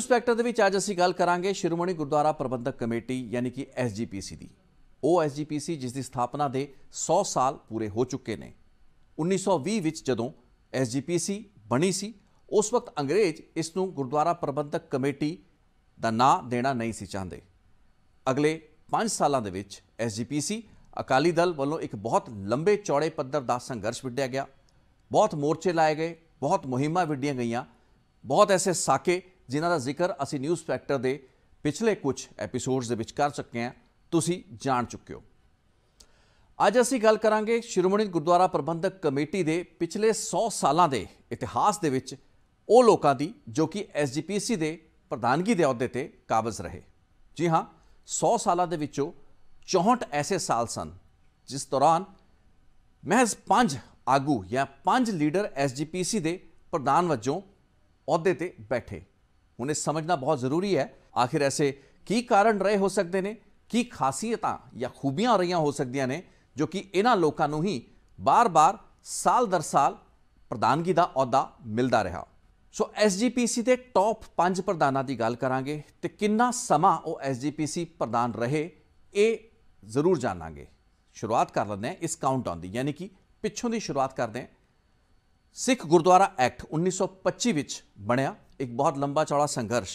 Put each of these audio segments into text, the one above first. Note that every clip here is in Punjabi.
ਨਿਊਜ਼ ਸਪੈਕਟਰ ਦੇ ਵਿੱਚ ਅੱਜ ਅਸੀਂ ਗੱਲ ਕਰਾਂਗੇ ਸ਼੍ਰੋਮਣੀ ਗੁਰਦੁਆਰਾ ਪ੍ਰਬੰਧਕ ਕਮੇਟੀ ਯਾਨੀ ਕਿ ਐਸਜੀਪੀਸੀ ਦੀ ਉਹ ਐਸਜੀਪੀਸੀ ਜਿਸ ਦੀ ਸਥਾਪਨਾ ਦੇ 100 ਸਾਲ ਪੂਰੇ ਹੋ ਚੁੱਕੇ ਨੇ 1920 ਵਿੱਚ ਜਦੋਂ ਐਸਜੀਪੀਸੀ ਬਣੀ ਸੀ ਉਸ ਵਕਤ ਅੰਗਰੇਜ਼ ਇਸ ਨੂੰ ਗੁਰਦੁਆਰਾ ਪ੍ਰਬੰਧਕ ਕਮੇਟੀ ਦਾ ਨਾਂ ਦੇਣਾ ਨਹੀਂ ਸੀ ਚਾਹੁੰਦੇ ਅਗਲੇ 5 ਸਾਲਾਂ ਦੇ ਵਿੱਚ ਐਸਜੀਪੀਸੀ ਅਕਾਲੀ ਦਲ ਵੱਲੋਂ ਇੱਕ ਬਹੁਤ ਲੰਬੇ ਚੌੜੇ ਪੱਧਰ ਦਾ ਸੰਘਰਸ਼ ਵਿੱਢਿਆ ਗਿਆ ਬਹੁਤ ਮੋਰਚੇ ਲਾਏ ਗਏ ਬਹੁਤ ਮੁਹਿੰਮਾਂ ਵਿੱਢੀਆਂ ਗਈਆਂ ਬਹੁਤ ਐਸੇ ਸਾਕੇ ਜਿਨ੍ਹਾਂ ਦਾ ਜ਼ਿਕਰ ਅਸੀਂ ਨਿਊਜ਼ ਫੈਕਟਰ ਦੇ ਪਿਛਲੇ ਕੁਝ ਐਪੀਸੋਡਸ ਦੇ ਵਿੱਚ ਕਰ ਚੁੱਕੇ ਹਾਂ ਤੁਸੀਂ ਜਾਣ ਚੁੱਕੇ ਹੋ ਅੱਜ ਅਸੀਂ ਗੱਲ ਕਰਾਂਗੇ ਸ਼੍ਰੋਮਣੀ ਗੁਰਦੁਆਰਾ ਪ੍ਰਬੰਧਕ ਕਮੇਟੀ ਦੇ ਪਿਛਲੇ 100 ਸਾਲਾਂ ਦੇ ਇਤਿਹਾਸ ਦੇ ਵਿੱਚ ਉਹ ਲੋਕਾਂ ਦੀ ਜੋ ਕਿ ਐਸਜੀਪੀਸੀ ਦੇ ਪ੍ਰਧਾਨਗੀ ਦੇ ਅਹੁਦੇ ਤੇ ਕਾਬਜ਼ ਰਹੇ ਜੀ ਹਾਂ 100 ਸਾਲਾਂ ਦੇ ਵਿੱਚੋਂ 64 ਐਸੇ ਸਾਲ ਸਨ ਜਿਸ ਦੌਰਾਨ ਮਹਿਜ਼ ਪੰਜ ਆਗੂ ਜਾਂ ਪੰਜ ਲੀਡਰ ਐਸਜੀਪੀਸੀ ਦੇ ਪ੍ਰਧਾਨ ਵਜੋਂ ਅਹੁਦੇ ਤੇ ਬੈਠੇ ਇਹ ਸਮਝਣਾ ਬਹੁਤ ਜ਼ਰੂਰੀ ਹੈ ਆਖਿਰ ਐਸੇ ਕੀ ਕਾਰਨ ਰਹੇ ਹੋ ਸਕਦੇ ਨੇ ਕੀ ਖਾਸੀਅਤਾਂ ਜਾਂ ਖੂਬੀਆਂ ਰਹੀਆਂ ਹੋ ਸਕਦੀਆਂ ਨੇ ਜੋ ਕਿ ਇਹਨਾਂ ਲੋਕਾਂ ਨੂੰ ਹੀ ਬਾਰ-ਬਾਰ ਸਾਲ ਦਰ ਸਾਲ ਪ੍ਰਧਾਨਗੀ ਦਾ ਅਹੁਦਾ ਮਿਲਦਾ ਰਿਹਾ ਸੋ ਐਸਜੀਪੀਸੀ ਦੇ ਟੌਪ 5 ਪ੍ਰਧਾਨਾਂ ਦੀ ਗੱਲ ਕਰਾਂਗੇ ਤੇ ਕਿੰਨਾ ਸਮਾਂ ਉਹ ਐਸਜੀਪੀਸੀ ਪ੍ਰਧਾਨ ਰਹੇ ਇਹ ਜ਼ਰੂਰ ਜਾਣਾਂਗੇ ਸ਼ੁਰੂਆਤ ਕਰ ਲੈਂਦੇ ਹਾਂ ਇਸ ਕਾਊਂਟ ਆਨ ਦੀ ਯਾਨੀ ਕਿ ਪਿੱਛੋਂ ਦੀ ਸ਼ੁਰੂਆਤ ਕਰਦੇ ਹਾਂ ਸਿੱਖ ਗੁਰਦੁਆਰਾ ਐਕਟ 1925 ਵਿੱਚ ਬਣਿਆ ਇੱਕ ਬਹੁਤ ਲੰਬਾ ਚੌੜਾ ਸੰਘਰਸ਼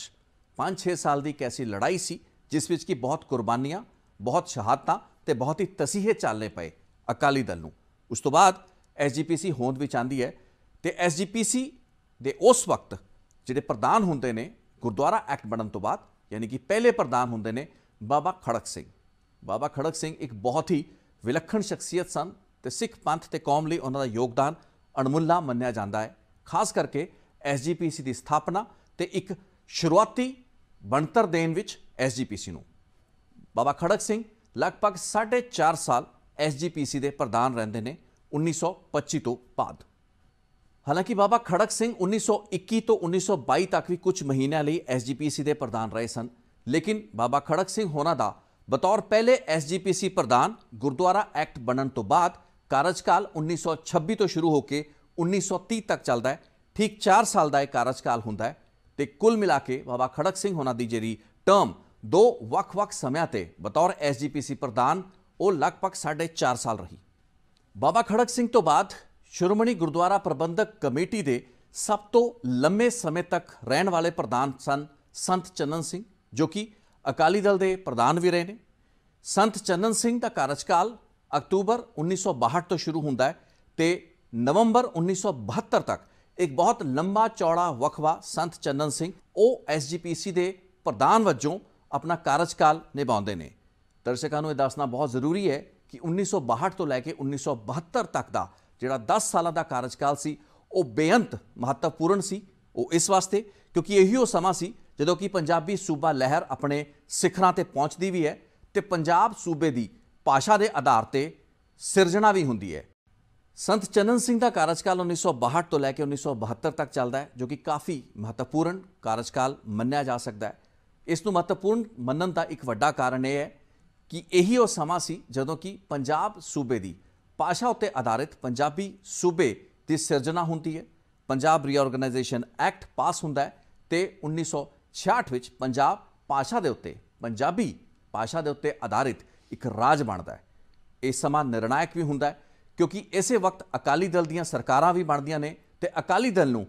5-6 ਸਾਲ ਦੀ ਕੈਸੀ ਲੜਾਈ ਸੀ ਜਿਸ ਵਿੱਚ ਕੀ ਬਹੁਤ ਕੁਰਬਾਨੀਆਂ ਬਹੁਤ ਸ਼ਹਾਦਤਾਂ ਤੇ ਬਹੁਤ ਹੀ ਤਸੀਹੇ ਚੱਲਨੇ ਪਏ ਅਕਾਲੀ ਦਲ ਨੂੰ ਉਸ ਤੋਂ ਬਾਅਦ ਐਸਜੀਪੀਸੀ ਹੋਂਦ ਵਿੱਚ ਆਂਦੀ ਹੈ ਤੇ ਐਸਜੀਪੀਸੀ ਦੇ ਉਸ ਵਕਤ ਜਿਹੜੇ ਪ੍ਰਧਾਨ ਹੁੰਦੇ ਨੇ ਗੁਰਦੁਆਰਾ ਐਕਟ ਬਣਨ ਤੋਂ ਬਾਅਦ ਯਾਨੀ ਕਿ ਪਹਿਲੇ ਪ੍ਰਧਾਨ ਹੁੰਦੇ ਨੇ ਬਾਬਾ ਖੜਕ ਸਿੰਘ ਬਾਬਾ ਖੜਕ ਸਿੰਘ ਇੱਕ ਬਹੁਤ ਹੀ ਵਿਲੱਖਣ ਸ਼ਖਸੀਅਤ ਸਨ ਤੇ ਸਿੱਖ ਪੰਥ ਤੇ ਕੌਮ ਲਈ ਉਹਨਾਂ ਦਾ ਯੋਗਦਾਨ ਅਣਮੁੱਲਾ ਮੰਨਿਆ ਜਾਂਦਾ ਹੈ ਖਾਸ ਕਰਕੇ ਐਸਜੀਪੀਸੀ ਦੀ ਸਥਾਪਨਾ ਤੇ ਇੱਕ ਸ਼ੁਰੂਆਤੀ ਬਣਤਰ ਦੇਣ ਵਿੱਚ ਐਸਜੀਪੀਸੀ ਨੂੰ ਬਾਬਾ ਖੜਕ ਸਿੰਘ ਲਗਭਗ 4.5 ਸਾਲ ਐਸਜੀਪੀਸੀ ਦੇ ਪ੍ਰਧਾਨ ਰਹਿੰਦੇ ਨੇ 1925 ਤੋਂ ਬਾਅਦ ਹਾਲਾਂਕਿ ਬਾਬਾ ਖੜਕ ਸਿੰਘ 1921 ਤੋਂ 1922 ਤੱਕ ਵੀ ਕੁਝ ਮਹੀਨਿਆਂ ਲਈ ਐਸਜੀਪੀਸੀ ਦੇ ਪ੍ਰਧਾਨ ਰਹੇ ਸਨ ਲੇਕਿਨ ਬਾਬਾ ਖੜਕ ਸਿੰਘ ਹੋਣਾ ਦਾ ਬਤੌਰ ਪਹਿਲੇ ਐਸਜੀਪੀਸੀ ਪ੍ਰਧਾਨ ਗੁਰਦੁਆਰਾ ਐਕਟ ਬਣਨ ਤੋਂ ਬਾਅਦ ਕਾਰਜਕਾਲ 1926 ਤੋਂ ਸ਼ੁਰੂ ਹੋ ਕੇ 1930 ਤੱਕ ਚੱਲਦਾ ਹੈ ਠੀਕ 4 ਸਾਲ ਦਾ ਇਹ ਕਾਰਜਕਾਲ ਹੁੰਦਾ ਹੈ ਤੇ ਕੁੱਲ ਮਿਲਾ ਕੇ ਬਾਬਾ ਖੜਕ ਸਿੰਘ ਹੋਣਾ ਦੀ ਜਿਹੜੀ ਟਰਮ ਦੋ ਵੱਖ-ਵੱਖ ਸਮਿਆਂ ਤੇ ਬਤੌਰ ਐਸਜੀਪੀਸੀ ਪ੍ਰਧਾਨ ਉਹ ਲਗਭਗ 4.5 ਸਾਲ ਰਹੀ ਬਾਬਾ ਖੜਕ ਸਿੰਘ ਤੋਂ ਬਾਅਦ ਸ਼੍ਰੋਮਣੀ ਗੁਰਦੁਆਰਾ ਪ੍ਰਬੰਧਕ ਕਮੇਟੀ ਦੇ ਸਭ ਤੋਂ ਲੰਮੇ ਸਮੇਂ ਤੱਕ ਰਹਿਣ ਵਾਲੇ ਪ੍ਰਧਾਨ ਸਨ ਸੰਤ ਚੰਨਨ ਸਿੰਘ ਜੋ ਕਿ ਅਕਾਲੀ ਦਲ ਦੇ ਪ੍ਰਧਾਨ ਵੀ ਰਹੇ ਨੇ ਸੰਤ ਚੰਨਨ ਸਿੰਘ ਦਾ ਕਾਰਜਕਾਲ ਅਕਤੂਬਰ 1962 ਤੋਂ ਸ਼ੁਰੂ ਹੁੰਦਾ ਹੈ ਤੇ ਨਵੰਬਰ 1972 ਤੱਕ ਇੱਕ ਬਹੁਤ ਲੰਮਾ ਚੌੜਾ ਵਖਵਾ ਸੰਤ ਚੰਨਨ ਸਿੰਘ ਉਹ ਐਸਜੀਪੀਸੀ ਦੇ ਪ੍ਰਧਾਨ ਵਜੋਂ ਆਪਣਾ ਕਾਰਜਕਾਲ ਨਿਭਾਉਂਦੇ ਨੇ ਦਰਸ਼ਕਾਂ ਨੂੰ ਇਹ ਦੱਸਣਾ ਬਹੁਤ ਜ਼ਰੂਰੀ ਹੈ ਕਿ 1962 ਤੋਂ ਲੈ ਕੇ 1972 ਤੱਕ ਦਾ ਜਿਹੜਾ 10 ਸਾਲਾਂ ਦਾ ਕਾਰਜਕਾਲ ਸੀ ਉਹ ਬੇਅੰਤ ਮਹੱਤਵਪੂਰਨ ਸੀ ਉਹ ਇਸ ਵਾਸਤੇ ਕਿਉਂਕਿ ਇਹੀ ਉਹ ਸਮਾਂ ਸੀ ਜਦੋਂ ਕਿ ਪੰਜਾਬੀ ਸੂਬਾ ਲਹਿਰ ਆਪਣੇ ਸਿਖਰਾਂ ਤੇ ਪਹੁੰਚਦੀ ਵੀ ਹੈ ਤੇ ਪੰਜਾਬ ਸੂਬੇ ਦੀ ਭਾਸ਼ਾ ਦੇ ਆਧਾਰ ਤੇ ਸਿਰਜਣਾ ਵੀ ਹੁੰਦੀ ਹੈ ਸੰਤ ਚੰਨਨ ਸਿੰਘ ਦਾ ਕਾਰਜਕਾਲ 1962 ਤੋਂ ਲੈ ਕੇ 1972 ਤੱਕ ਚੱਲਦਾ ਹੈ ਜੋ ਕਿ ਕਾਫੀ ਮਹੱਤਵਪੂਰਨ ਕਾਰਜਕਾਲ ਮੰਨਿਆ ਜਾ ਸਕਦਾ ਹੈ ਇਸ ਨੂੰ ਮਹੱਤਵਪੂਰਨ ਮੰਨਣ ਦਾ ਇੱਕ ਵੱਡਾ ਕਾਰਨ ਇਹ ਹੈ ਕਿ ਇਹੀ ਉਹ ਸਮਾਂ ਸੀ ਜਦੋਂ ਕਿ ਪੰਜਾਬ ਸੂਬੇ ਦੀ ਪਾਸ਼ਾ ਉੱਤੇ ਆਧਾਰਿਤ ਪੰਜਾਬੀ ਸੂਬੇ ਦੀ ਸਿਰਜਣਾ ਹੁੰਦੀ ਹੈ ਪੰਜਾਬ ਰੀਆਰਗੇਨਾਈਜੇਸ਼ਨ ਐਕਟ ਪਾਸ ਹੁੰਦਾ ਹੈ ਤੇ 1966 ਵਿੱਚ ਪੰਜਾਬ ਪਾਸ਼ਾ ਦੇ ਉੱਤੇ ਪੰਜਾਬੀ ਪਾਸ਼ਾ ਦੇ ਉੱਤੇ ਆਧਾਰਿਤ ਇੱਕ ਰਾਜ ਬਣਦਾ ਹੈ ਇਹ ਸਮਾਂ ਨਿਰਣਾਇਕ ਵੀ ਹੁੰਦਾ ਹੈ ਕਿਉਂਕਿ ਇਸੇ ਵਕਤ ਅਕਾਲੀ ਦਲ ਦੀਆਂ ਸਰਕਾਰਾਂ ਵੀ ਬਣਦੀਆਂ ਨੇ ਤੇ ਅਕਾਲੀ ਦਲ ਨੂੰ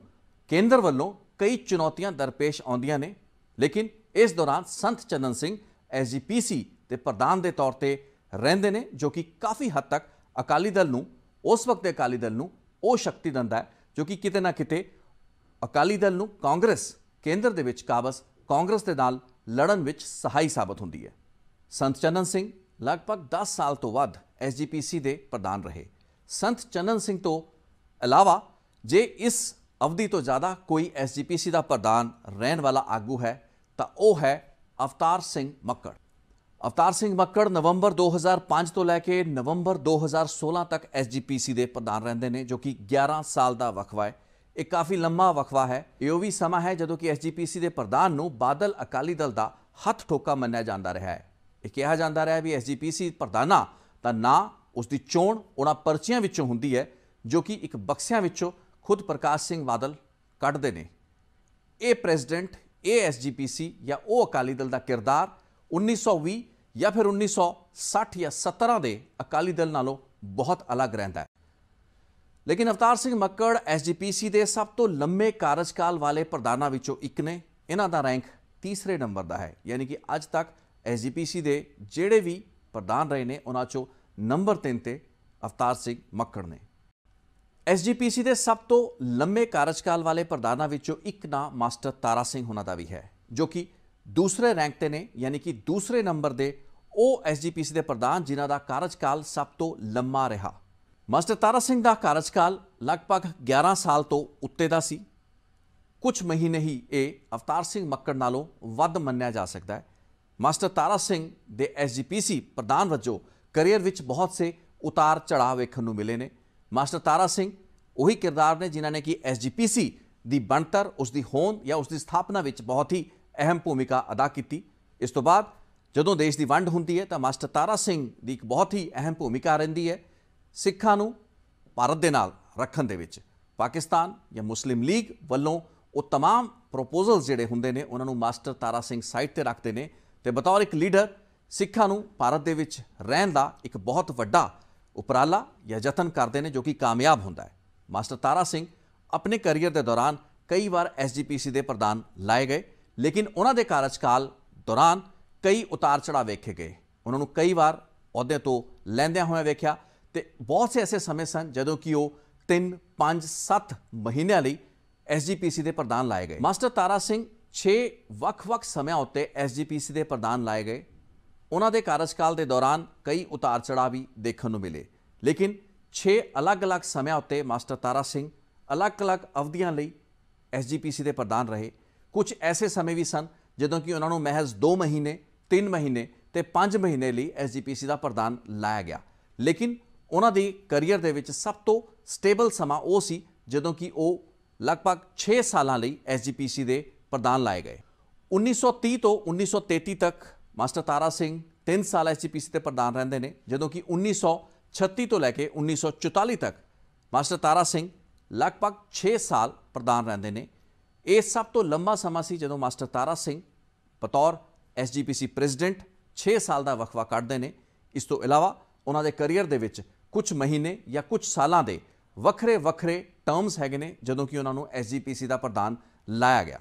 ਕੇਂਦਰ ਵੱਲੋਂ ਕਈ ਚੁਣੌਤੀਆਂ ਦਰਪੇਸ਼ ਆਉਂਦੀਆਂ ਨੇ ਲੇਕਿਨ ਇਸ ਦੌਰਾਨ ਸੰਤ ਚੰਦਨ ਸਿੰਘ ਐਸਜੀਪੀਸੀ ਤੇ ਪ੍ਰਧਾਨ ਦੇ ਤੌਰ ਤੇ ਰਹਿੰਦੇ ਨੇ ਜੋ ਕਿ ਕਾਫੀ ਹੱਦ ਤੱਕ ਅਕਾਲੀ ਦਲ ਨੂੰ ਉਸ ਵਕਤ ਦੇ ਅਕਾਲੀ ਦਲ ਨੂੰ ਉਹ ਸ਼ਕਤੀ ਦਿੰਦਾ ਹੈ ਜੋ ਕਿ ਕਿਤੇ ਨਾ ਕਿਤੇ ਅਕਾਲੀ ਦਲ ਨੂੰ ਕਾਂਗਰਸ ਕੇਂਦਰ ਦੇ ਵਿੱਚ ਕਾਬਸ ਕਾਂਗਰਸ ਦੇ ਨਾਲ ਲੜਨ ਵਿੱਚ ਸਹਾਈ ਸਾਬਤ ਹੁੰਦੀ ਹੈ ਸੰਤ ਚੰਦਨ ਸਿੰਘ ਲਗਭਗ 10 ਸਾਲ ਤੋਂ ਵੱਧ ਐਸਜੀਪੀਸੀ ਦੇ ਪ੍ਰਧਾਨ ਰਹੇ ਸੰਤ ਚੰਨਨ ਸਿੰਘ ਤੋਂ ਇਲਾਵਾ ਜੇ ਇਸ ਅਵਧੀ ਤੋਂ ਜ਼ਿਆਦਾ ਕੋਈ ਐਸਜੀਪੀਸੀ ਦਾ ਪ੍ਰਧਾਨ ਰਹਿਣ ਵਾਲਾ ਆਗੂ ਹੈ ਤਾਂ ਉਹ ਹੈ ਅਵਤਾਰ ਸਿੰਘ ਮੱਕੜ ਅਵਤਾਰ ਸਿੰਘ ਮੱਕੜ ਨਵੰਬਰ 2005 ਤੋਂ ਲੈ ਕੇ ਨਵੰਬਰ 2016 ਤੱਕ ਐਸਜੀਪੀਸੀ ਦੇ ਪ੍ਰਧਾਨ ਰਹਿੰਦੇ ਨੇ ਜੋ ਕਿ 11 ਸਾਲ ਦਾ ਵਕਫਾ ਹੈ ਇਹ ਕਾਫੀ ਲੰਮਾ ਵਕਫਾ ਹੈ ਇਹ ਉਹ ਵੀ ਸਮਾਂ ਹੈ ਜਦੋਂ ਕਿ ਐਸਜੀਪੀਸੀ ਦੇ ਪ੍ਰਧਾਨ ਨੂੰ ਬਾਦਲ ਅਕਾਲੀ ਦਲ ਦਾ ਹੱਥ ਠੋਕਾ ਮੰਨਿਆ ਜਾਂਦਾ ਰਿਹਾ ਹੈ ਇਹ ਕਿਹਾ ਜਾਂਦਾ ਰਿਹਾ ਵੀ ਐਸਜੀਪੀਸੀ ਪ੍ਰਧਾਨਾ ਤਾਂ ਨਾ ਉਸ ਦੀ ਚੋਣ ਉਹਨਾਂ ਪਰਚੀਆਂ ਵਿੱਚੋਂ ਹੁੰਦੀ ਹੈ ਜੋ ਕਿ ਇੱਕ ਬਕਸਿਆਂ ਵਿੱਚੋਂ ਖੁਦ ਪ੍ਰਕਾਸ਼ ਸਿੰਘ ਬਾਦਲ ਕੱਢਦੇ ਨੇ ਇਹ ਪ੍ਰੈਜ਼ੀਡੈਂਟ ਇਹ ਐਸਜੀਪੀਸੀ ਜਾਂ ਉਹ ਅਕਾਲੀ ਦਲ ਦਾ ਕਿਰਦਾਰ 1920 ਜਾਂ ਫਿਰ 1960 ਜਾਂ 17 ਦੇ ਅਕਾਲੀ ਦਲ ਨਾਲੋਂ ਬਹੁਤ ਅਲੱਗ ਰਹਿੰਦਾ ਹੈ ਲੇਕਿਨ ਅਵਤਾਰ ਸਿੰਘ ਮੱਕੜ ਐਸਜੀਪੀਸੀ ਦੇ ਸਭ ਤੋਂ ਲੰਮੇ ਕਾਰਜਕਾਲ ਵਾਲੇ ਪ੍ਰਧਾਨਾਂ ਵਿੱਚੋਂ ਇੱਕ ਨੇ ਇਹਨਾਂ ਦਾ ਰੈਂਕ ਤੀਸਰੇ ਨੰਬਰ ਦਾ ਹੈ ਯਾਨੀ ਕਿ ਅੱਜ ਤੱਕ ਐਸਜੀਪੀਸੀ ਦੇ ਜਿਹੜੇ ਵੀ ਪ੍ਰਧਾਨ ਰਹੇ ਨੇ ਉਹਨਾਂ ਚੋਂ ਨੰਬਰ 3 ਤੇ ਅਵਤਾਰ ਸਿੰਘ ਮੱਕੜ ਨੇ ਐਸਜੀਪੀਸੀ ਦੇ ਸਭ ਤੋਂ ਲੰਮੇ ਕਾਰਜਕਾਲ ਵਾਲੇ ਪ੍ਰਧਾਨਾਂ ਵਿੱਚੋਂ ਇੱਕ ਨਾਂ ਮਾਸਟਰ ਤਾਰਾ ਸਿੰਘ ਹੋਣਾ ਦਾ ਵੀ ਹੈ ਜੋ ਕਿ ਦੂਸਰੇ ਰੈਂਕ ਤੇ ਨੇ ਯਾਨੀ ਕਿ ਦੂਸਰੇ ਨੰਬਰ ਦੇ ਉਹ ਐਸਜੀਪੀਸੀ ਦੇ ਪ੍ਰਧਾਨ ਜਿਨ੍ਹਾਂ ਦਾ ਕਾਰਜਕਾਲ ਸਭ ਤੋਂ ਲੰਮਾ ਰਿਹਾ ਮਾਸਟਰ ਤਾਰਾ ਸਿੰਘ ਦਾ ਕਾਰਜਕਾਲ ਲਗਭਗ 11 ਸਾਲ ਤੋਂ ਉੱਤੇ ਦਾ ਸੀ ਕੁਝ ਮਹੀਨੇ ਹੀ ਇਹ ਅਵਤਾਰ ਸਿੰਘ ਮੱਕੜ ਨਾਲੋਂ ਵੱਧ ਮੰਨਿਆ ਜਾ ਸਕਦਾ ਹੈ ਮਾਸਟਰ ਤਾਰਾ ਸਿੰਘ ਦੇ ਐਸਜੀਪੀਸੀ ਪ੍ਰਧਾਨ ਵਜੋਂ ਕੈਰੀਅਰ ਵਿੱਚ ਬਹੁਤ ਸੇ ਉਤਾਰ ਚੜਾਅ ਵੇਖਣ ਨੂੰ ਮਿਲੇ ਨੇ ਮਾਸਟਰ ਤਾਰਾ ਸਿੰਘ ਉਹੀ ਕਿਰਦਾਰ ਨੇ ਜਿਨ੍ਹਾਂ ਨੇ ਕਿ ਐਸਜੀਪੀਸੀ ਦੀ ਬਣਤਰ ਉਸ ਦੀ ਹੋਂਦ ਜਾਂ ਉਸ ਦੀ ਸਥਾਪਨਾ ਵਿੱਚ ਬਹੁਤ ਹੀ ਅਹਿਮ ਭੂਮਿਕਾ ਅਦਾ ਕੀਤੀ ਇਸ ਤੋਂ ਬਾਅਦ ਜਦੋਂ ਦੇਸ਼ ਦੀ ਵੰਡ ਹੁੰਦੀ ਹੈ ਤਾਂ ਮਾਸਟਰ ਤਾਰਾ ਸਿੰਘ ਦੀ ਇੱਕ ਬਹੁਤ ਹੀ ਅਹਿਮ ਭੂਮਿਕਾ ਰਹਿੰਦੀ ਹੈ ਸਿੱਖਾਂ ਨੂੰ ਭਾਰਤ ਦੇ ਨਾਲ ਰੱਖਣ ਦੇ ਵਿੱਚ ਪਾਕਿਸਤਾਨ ਜਾਂ ਮੁਸਲਿਮ ਲੀਗ ਵੱਲੋਂ ਉਹ तमाम ਪ੍ਰੋਪੋਜ਼ਲਸ ਜਿਹੜੇ ਹੁੰਦੇ ਨੇ ਉਹਨਾਂ ਨੂੰ ਮਾਸਟਰ ਤਾਰਾ ਸਿੰਘ ਸਾਈਡ ਤੇ ਰੱਖਦੇ ਨੇ ਤੇ ਬਤੌਰ ਇੱਕ ਲੀਡਰ ਸਿੱਖਾਂ ਨੂੰ ਭਾਰਤ ਦੇ ਵਿੱਚ ਰਹਿਣ ਦਾ ਇੱਕ ਬਹੁਤ ਵੱਡਾ ਉਪਰਾਲਾ ਜਾਂ ਯਤਨ ਕਰਦੇ ਨੇ ਜੋ ਕਿ ਕਾਮਯਾਬ ਹੁੰਦਾ ਹੈ ਮਾਸਟਰ ਤਾਰਾ ਸਿੰਘ ਆਪਣੇ ਕੈਰੀਅਰ ਦੇ ਦੌਰਾਨ ਕਈ ਵਾਰ ਐਸਜੀਪੀਸੀ ਦੇ ਪ੍ਰਧਾਨ ਲਾਏ ਗਏ ਲੇਕਿਨ ਉਹਨਾਂ ਦੇ ਕਾਰਜਕਾਲ ਦੌਰਾਨ ਕਈ ਉਤਾਰ ਚੜਾ ਵੇਖੇ ਗਏ ਉਹਨਾਂ ਨੂੰ ਕਈ ਵਾਰ ਅਹੁਦੇ ਤੋਂ ਲੈਂਦਿਆਂ ਹੋਇਆ ਵੇਖਿਆ ਤੇ ਬਹੁਤ ਸੇ ਐਸੇ ਸਮੇਂ ਸਨ ਜਦੋਂ ਕਿ ਉਹ 3 5 7 ਮਹੀਨਿਆਂ ਲਈ ਐਸਜੀਪੀਸੀ ਦੇ ਪ੍ਰਧਾਨ ਲਾਏ ਗਏ ਮਾਸਟਰ ਤਾਰਾ ਸਿੰਘ 6 ਵੱਖ-ਵੱਖ ਸਮਿਆਂ ਉੱਤੇ ਐਸਜੀਪੀਸੀ ਦੇ ਪ੍ਰਧਾਨ ਲਾਏ ਗਏ ਉਹਨਾਂ ਦੇ ਕਾਰਜਕਾਲ ਦੇ ਦੌਰਾਨ ਕਈ ਉਤਾਰ ਚੜਾਅ ਵੀ ਦੇਖਣ ਨੂੰ ਮਿਲੇ ਲੇਕਿਨ 6 ਅਲੱਗ-ਅਲੱਗ ਸਮਿਆਂ ਉੱਤੇ ਮਾਸਟਰ ਤਾਰਾ ਸਿੰਘ ਅਲੱਗ-ਅਲੱਗ ਅਵਧੀਆਂ ਲਈ ਐਸਜੀਪੀਸੀ ਦੇ ਪ੍ਰਧਾਨ ਰਹੇ ਕੁਝ ਐਸੇ ਸਮੇਂ ਵੀ ਸਨ ਜਦੋਂ ਕਿ ਉਹਨਾਂ ਨੂੰ ਮਹਿਜ਼ 2 ਮਹੀਨੇ 3 ਮਹੀਨੇ ਤੇ 5 ਮਹੀਨੇ ਲਈ ਐਸਜੀਪੀਸੀ ਦਾ ਪ੍ਰਧਾਨ ਲਾਇਆ ਗਿਆ ਲੇਕਿਨ ਉਹਨਾਂ ਦੀ ਕੈਰੀਅਰ ਦੇ ਵਿੱਚ ਸਭ ਤੋਂ ਸਟੇਬਲ ਸਮਾਂ ਉਹ ਸੀ ਜਦੋਂ ਕਿ ਉਹ ਲਗਭਗ 6 ਸਾਲਾਂ ਲਈ ਐਸਜੀਪੀਸੀ ਦੇ ਪ੍ਰਧਾਨ ਲਾਏ ਗਏ 1930 ਤੋਂ 1933 ਤੱਕ ਮਾਸਟਰ ਤਾਰਾ ਸਿੰਘ 3 ਸਾਲ ਐਸਜੀਪੀਸੀ ਦੇ ਪ੍ਰਧਾਨ ਰਹਿੰਦੇ ਨੇ ਜਦੋਂ ਕਿ 1936 ਤੋਂ ਲੈ ਕੇ 1944 ਤੱਕ ਮਾਸਟਰ ਤਾਰਾ ਸਿੰਘ ਲਗਭਗ 6 ਸਾਲ ਪ੍ਰਧਾਨ ਰਹਿੰਦੇ ਨੇ ਇਹ ਸਭ ਤੋਂ ਲੰਮਾ ਸਮਾਂ ਸੀ ਜਦੋਂ ਮਾਸਟਰ ਤਾਰਾ ਸਿੰਘ ਬਤੌਰ ਐਸਜੀਪੀਸੀ ਪ੍ਰੈਜ਼ੀਡੈਂਟ 6 ਸਾਲ ਦਾ ਵਕਫਾ ਕੱਢਦੇ ਨੇ ਇਸ ਤੋਂ ਇਲਾਵਾ ਉਹਨਾਂ ਦੇ ਕੈਰੀਅਰ ਦੇ ਵਿੱਚ ਕੁਝ ਮਹੀਨੇ ਜਾਂ ਕੁਝ ਸਾਲਾਂ ਦੇ ਵੱਖਰੇ ਵੱਖਰੇ ਟਰਮਸ ਹੈਗੇ ਨੇ ਜਦੋਂ ਕਿ ਉਹਨਾਂ ਨੂੰ ਐਸਜੀਪੀਸੀ ਦਾ ਪ੍ਰਧਾਨ ਲਾਇਆ ਗਿਆ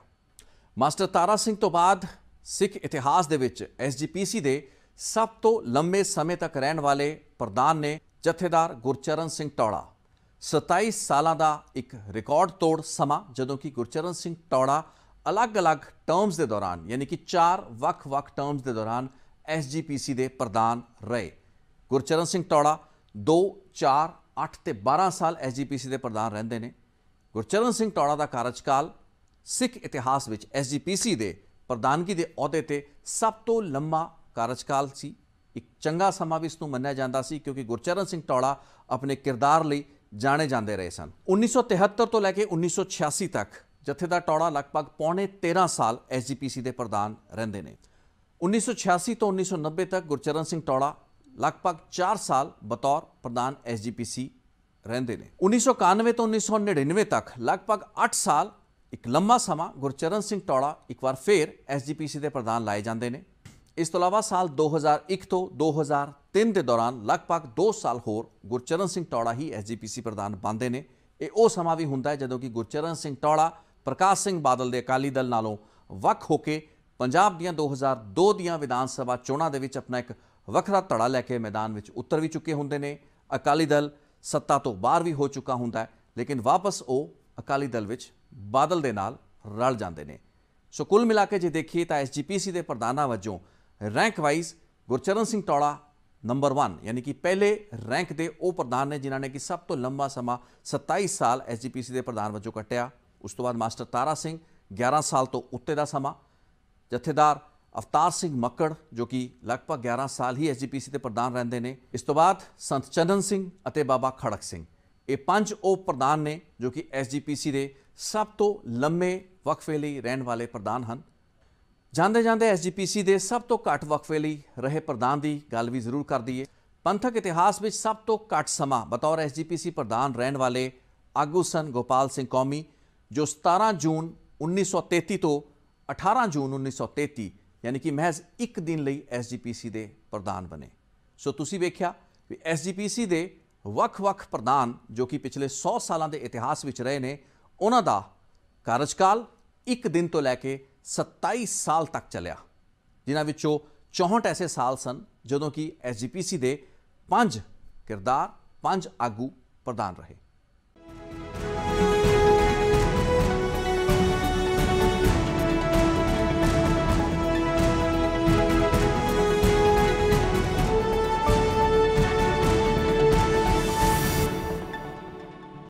ਮਾਸਟਰ ਤਾਰਾ ਸਿੰਘ ਤੋਂ ਬਾਅਦ ਸਿੱਖ ਇਤਿਹਾਸ ਦੇ ਵਿੱਚ ਐਸਜੀਪੀਸੀ ਦੇ ਸਭ ਤੋਂ ਲੰਮੇ ਸਮੇਂ ਤੱਕ ਰਹਿਣ ਵਾਲੇ ਪ੍ਰਧਾਨ ਨੇ ਜਥੇਦਾਰ ਗੁਰਚਰਨ ਸਿੰਘ ਟੌੜਾ 27 ਸਾਲਾਂ ਦਾ ਇੱਕ ਰਿਕਾਰਡ ਤੋੜ ਸਮਾਂ ਜਦੋਂ ਕਿ ਗੁਰਚਰਨ ਸਿੰਘ ਟੌੜਾ ਅਲੱਗ-ਅਲੱਗ ਟਰਮਸ ਦੇ ਦੌਰਾਨ ਯਾਨੀ ਕਿ ਚਾਰ ਵੱਖ-ਵੱਖ ਟਰਮਸ ਦੇ ਦੌਰਾਨ ਐਸਜੀਪੀਸੀ ਦੇ ਪ੍ਰਧਾਨ ਰਹੇ ਗੁਰਚਰਨ ਸਿੰਘ ਟੌੜਾ 2 4 8 ਤੇ 12 ਸਾਲ ਐਸਜੀਪੀਸੀ ਦੇ ਪ੍ਰਧਾਨ ਰਹਿੰਦੇ ਨੇ ਗੁਰਚਰਨ ਸਿੰਘ ਟੌੜਾ ਦਾ ਕਾਰਜਕਾਲ ਸਿੱਖ ਇਤਿਹਾਸ ਵਿੱਚ ਐਸਜੀਪੀਸੀ ਦੇ ਪ੍ਰਧਾਨਗੀ ਦੇ ਅਹੁਦੇ ਤੇ ਸਭ ਤੋਂ ਲੰਮਾ ਕਾਰਜਕਾਲ ਸੀ ਇੱਕ ਚੰਗਾ ਸਮਾਂ ਵੀ ਇਸ ਨੂੰ ਮੰਨਿਆ ਜਾਂਦਾ ਸੀ ਕਿਉਂਕਿ ਗੁਰਚਰਨ ਸਿੰਘ ਟੌਲਾ ਆਪਣੇ ਕਿਰਦਾਰ ਲਈ ਜਾਣੇ ਜਾਂਦੇ ਰਹੇ ਸਨ 1973 ਤੋਂ ਲੈ ਕੇ 1986 ਤੱਕ ਜਥੇਦਾਰ ਟੌੜਾ ਲਗਭਗ ਪੌਣੇ 13 ਸਾਲ ਐਸਜੀਪੀਸੀ ਦੇ ਪ੍ਰਧਾਨ ਰਹਿੰਦੇ ਨੇ 1986 ਤੋਂ 1990 ਤੱਕ ਗੁਰਚਰਨ ਸਿੰਘ ਟੌੜਾ ਲਗਭਗ 4 ਸਾਲ ਬਤੌਰ ਪ੍ਰਧਾਨ ਐਸਜੀਪੀਸੀ ਰਹਿੰਦੇ ਨੇ 1991 ਤੋਂ 1999 ਤੱਕ ਲਗਭਗ 8 ਸਾਲ ਇੱਕ ਲੰਮਾ ਸਮਾਂ ਗੁਰਚਰਨ ਸਿੰਘ ਟੋੜਾ ਇੱਕ ਵਾਰ ਫੇਰ ਐਸਜੀਪੀਸੀ ਦੇ ਪ੍ਰਧਾਨ ਲਾਏ ਜਾਂਦੇ ਨੇ ਇਸ ਤੋਂ ਇਲਾਵਾ ਸਾਲ 2001 ਤੋਂ 2003 ਦੇ ਦੌਰਾਨ ਲਗਭਗ 2 ਸਾਲ ਹੋਰ ਗੁਰਚਰਨ ਸਿੰਘ ਟੋੜਾ ਹੀ ਐਸਜੀਪੀਸੀ ਪ੍ਰਧਾਨ ਬਣਦੇ ਨੇ ਇਹ ਉਹ ਸਮਾਂ ਵੀ ਹੁੰਦਾ ਹੈ ਜਦੋਂ ਕਿ ਗੁਰਚਰਨ ਸਿੰਘ ਟੋੜਾ ਪ੍ਰਕਾਸ਼ ਸਿੰਘ ਬਾਦਲ ਦੇ ਅਕਾਲੀ ਦਲ ਨਾਲੋਂ ਵੱਖ ਹੋ ਕੇ ਪੰਜਾਬ ਦੀਆਂ 2002 ਦੀਆਂ ਵਿਧਾਨ ਸਭਾ ਚੋਣਾਂ ਦੇ ਵਿੱਚ ਆਪਣਾ ਇੱਕ ਵੱਖਰਾ ਧੜਾ ਲੈ ਕੇ ਮੈਦਾਨ ਵਿੱਚ ਉਤਰ ਵੀ ਚੁੱਕੇ ਹੁੰਦੇ ਨੇ ਅਕਾਲੀ ਦਲ ਸੱਤਾ ਤੋਂ ਬਾਹਰ ਵੀ ਹੋ ਚੁੱਕਾ ਹੁੰਦਾ ਹੈ ਲੇਕਿਨ ਵਾਪਸ ਉਹ ਅਕਾਲੀ ਦਲ ਵਿੱਚ ਬਾਦਲ ਦੇ ਨਾਲ ਰਲ ਜਾਂਦੇ ਨੇ ਸੋ ਕੁੱਲ ਮਿਲਾ ਕੇ ਜੇ ਦੇਖੀਏ ਤਾਂ ਐਸਜੀਪੀਸੀ ਦੇ ਪ੍ਰਧਾਨਾਂ ਵਜੋਂ rank wise Gurcharan Singh Tohra number 1 ਯਾਨੀ ਕਿ ਪਹਿਲੇ ਰੈਂਕ ਦੇ ਉਹ ਪ੍ਰਧਾਨ ਨੇ ਜਿਨ੍ਹਾਂ ਨੇ ਕਿ ਸਭ ਤੋਂ ਲੰਬਾ ਸਮਾਂ 27 ਸਾਲ ਐਸਜੀਪੀਸੀ ਦੇ ਪ੍ਰਧਾਨ ਵਜੋਂ ਕੱਟਿਆ ਉਸ ਤੋਂ ਬਾਅਦ ਮਾਸਟਰ ਤਾਰਾ ਸਿੰਘ 11 ਸਾਲ ਤੋਂ ਉੱਤੇ ਦਾ ਸਮਾਂ ਜਥੇਦਾਰ ਅਫਤਾਰ ਸਿੰਘ ਮੱਕੜ ਜੋ ਕਿ ਲਗਭਗ 11 ਸਾਲ ਹੀ ਐਸਜੀਪੀਸੀ ਦੇ ਪ੍ਰਧਾਨ ਰਹਿੰਦੇ ਨੇ ਇਸ ਤੋਂ ਬਾਅਦ ਸੰਤ ਚੰਦਨ ਸਿੰਘ ਅਤੇ ਬਾਬਾ ਖੜਕ ਸਿੰਘ ਇਹ ਪੰਜ ਉਹ ਪ੍ਰਧਾਨ ਨੇ ਜੋ ਕਿ ਐਸਜੀਪੀਸੀ ਦੇ ਸਭ ਤੋਂ ਲੰਮੇ ਵਕਫੇ ਲਈ ਰਹਿਣ ਵਾਲੇ ਪ੍ਰਧਾਨ ਹਨ ਜਾਂਦੇ ਜਾਂਦੇ ਐਸਜੀਪੀਸੀ ਦੇ ਸਭ ਤੋਂ ਘੱਟ ਵਕਫੇ ਲਈ ਰਹੇ ਪ੍ਰਧਾਨ ਦੀ ਗੱਲ ਵੀ ਜ਼ਰੂਰ ਕਰ ਦਈਏ ਪੰਥਕ ਇਤਿਹਾਸ ਵਿੱਚ ਸਭ ਤੋਂ ਘੱਟ ਸਮਾਂ ਬਤੌਰ ਐਸਜੀਪੀਸੀ ਪ੍ਰਧਾਨ ਰਹਿਣ ਵਾਲੇ ਆਗੂ ਸਨ ਗੋਪਾਲ ਸਿੰਘ ਕੌਮੀ ਜੋ 17 ਜੂਨ 1933 ਤੋਂ 18 ਜੂਨ 1933 ਯਾਨੀ ਕਿ ਮਹਿਜ਼ 1 ਦਿਨ ਲਈ ਐਸਜੀਪੀਸੀ ਦੇ ਪ੍ਰਧਾਨ ਬਣੇ ਸੋ ਤੁਸੀਂ ਵੇਖਿਆ ਵੀ ਐਸਜੀਪੀਸੀ ਦੇ ਵੱਖ-ਵੱਖ ਪ੍ਰਧਾਨ ਜੋ ਕਿ ਪਿਛਲੇ 100 ਸਾਲਾਂ ਦੇ ਇਤਿਹਾਸ ਵਿੱਚ ਰਹੇ ਨੇ ਉਹਨਾਂ ਦਾ ਕਾਰਜਕਾਲ 1 ਦਿਨ ਤੋਂ ਲੈ ਕੇ 27 ਸਾਲ ਤੱਕ ਚੱਲਿਆ ਜਿਨ੍ਹਾਂ ਵਿੱਚੋਂ 64 ਐਸੇ ਸਾਲ ਸਨ ਜਦੋਂ ਕਿ ਐਸਜੀਪੀਸੀ ਦੇ 5 ਕਿਰਦਾਰ 5 ਆਗੂ ਪ੍ਰਧਾਨ ਰਹੇ